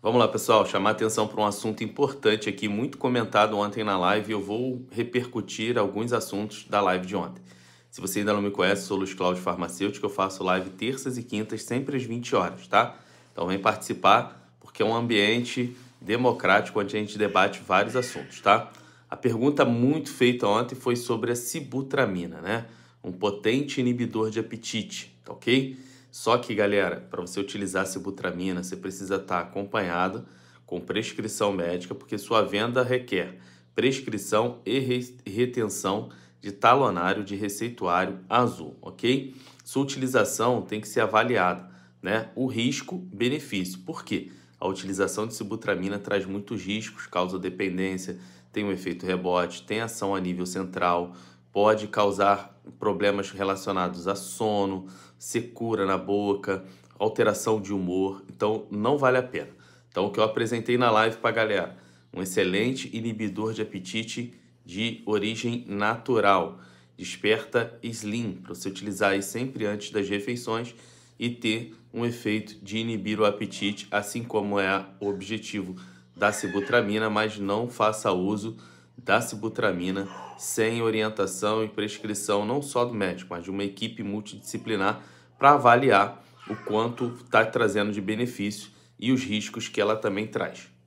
Vamos lá, pessoal, chamar atenção para um assunto importante aqui, muito comentado ontem na live. Eu vou repercutir alguns assuntos da live de ontem. Se você ainda não me conhece, sou Luiz Cláudio Farmacêutico, eu faço live terças e quintas, sempre às 20 horas, tá? Então vem participar, porque é um ambiente democrático onde a gente debate vários assuntos, tá? A pergunta muito feita ontem foi sobre a sibutramina, né? Um potente inibidor de apetite, tá ok? Só que, galera, para você utilizar sibutramina, você precisa estar tá acompanhado com prescrição médica, porque sua venda requer prescrição e retenção de talonário de receituário azul, ok? Sua utilização tem que ser avaliada, né? O risco-benefício. Por quê? A utilização de sibutramina traz muitos riscos, causa dependência, tem um efeito rebote, tem ação a nível central, pode causar problemas relacionados a sono, secura na boca, alteração de humor. Então, não vale a pena. Então, o que eu apresentei na live para galera, um excelente inibidor de apetite de origem natural. Desperta Slim, para você utilizar aí sempre antes das refeições e ter um efeito de inibir o apetite, assim como é o objetivo da Cibutramina. mas não faça uso da sibutramina sem orientação e prescrição não só do médico, mas de uma equipe multidisciplinar para avaliar o quanto está trazendo de benefício e os riscos que ela também traz.